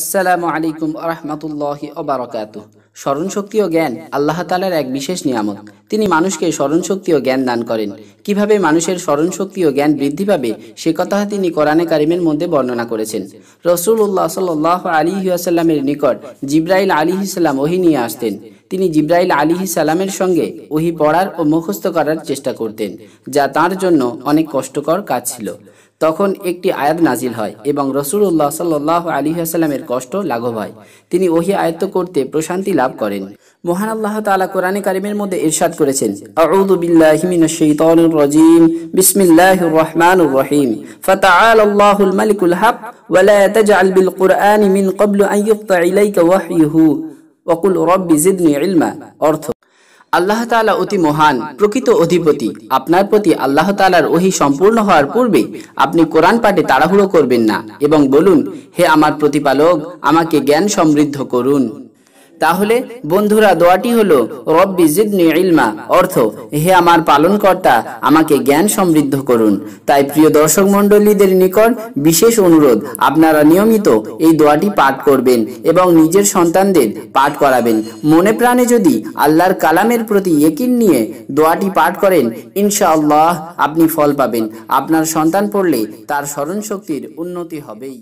আসসালামু আলাইকুম রহমতুল্লাহ স্মরণ স্মরণশক্তি ও জ্ঞান আল্লাহ তালার এক বিশেষ নিয়ামত তিনি মানুষকে স্মরণ শক্তি ও জ্ঞান দান করেন কিভাবে মানুষের স্মরণ শক্তি ও জ্ঞান বৃদ্ধি পাবে সে কথা তিনি কোরআনে কারিমের মধ্যে বর্ণনা করেছেন উল্লাহ সাল আলী আসাল্লামের নিকট জিব্রাইল আলী ইসলাম ওহি নিয়ে আসতেন তিনি জিব্রাইল আলী সালামের সঙ্গে ওহি পড়ার ও মুখস্থ করার চেষ্টা করতেন যা তার জন্য অনেক কষ্টকর কাজ ছিল তখন একটি আয়াত নাজিল হয় এবং রসুল্লাহ সাল্লাহ আলী আসালামের কষ্ট লাঘব হয় তিনি ওহি আয়ত্ত করতে প্রশান্তি লাভ করেন মহান আল্লাহ তালা কোরআনে কারিমের মধ্যে ইরশাদ করেছেন রহিম মালিকুল তাজআল বিল কুরআনি মিন ক্বাবলু আন ইউক্তা ইলাইকা ওয়াহয়ুহু ওয়া কুল রাব্বি জিদনি ইলমা অর্থ আল্লাহ তালা অতি মহান প্রকৃত অধিপতি আপনার প্রতি আল্লাহ তালার ওহি সম্পূর্ণ হওয়ার পূর্বে আপনি কোরআন পাঠে তাড়াহুড়ো করবেন না এবং বলুন হে আমার প্রতিপালক আমাকে জ্ঞান সমৃদ্ধ করুন তাহলে বন্ধুরা দোয়াটি হলো রব্বি জিদনি ইলমা অর্থ হে আমার পালনকর্তা আমাকে জ্ঞান সমৃদ্ধ করুন তাই প্রিয় দর্শক মণ্ডলীদের নিকট বিশেষ অনুরোধ আপনারা নিয়মিত এই দোয়াটি পাঠ করবেন এবং নিজের সন্তানদের পাঠ করাবেন মনে প্রাণে যদি আল্লাহর কালামের প্রতি একিন নিয়ে দোয়াটি পাঠ করেন ইনশাআল্লাহ আপনি ফল পাবেন আপনার সন্তান পড়লে তার স্মরণশক্তির উন্নতি হবেই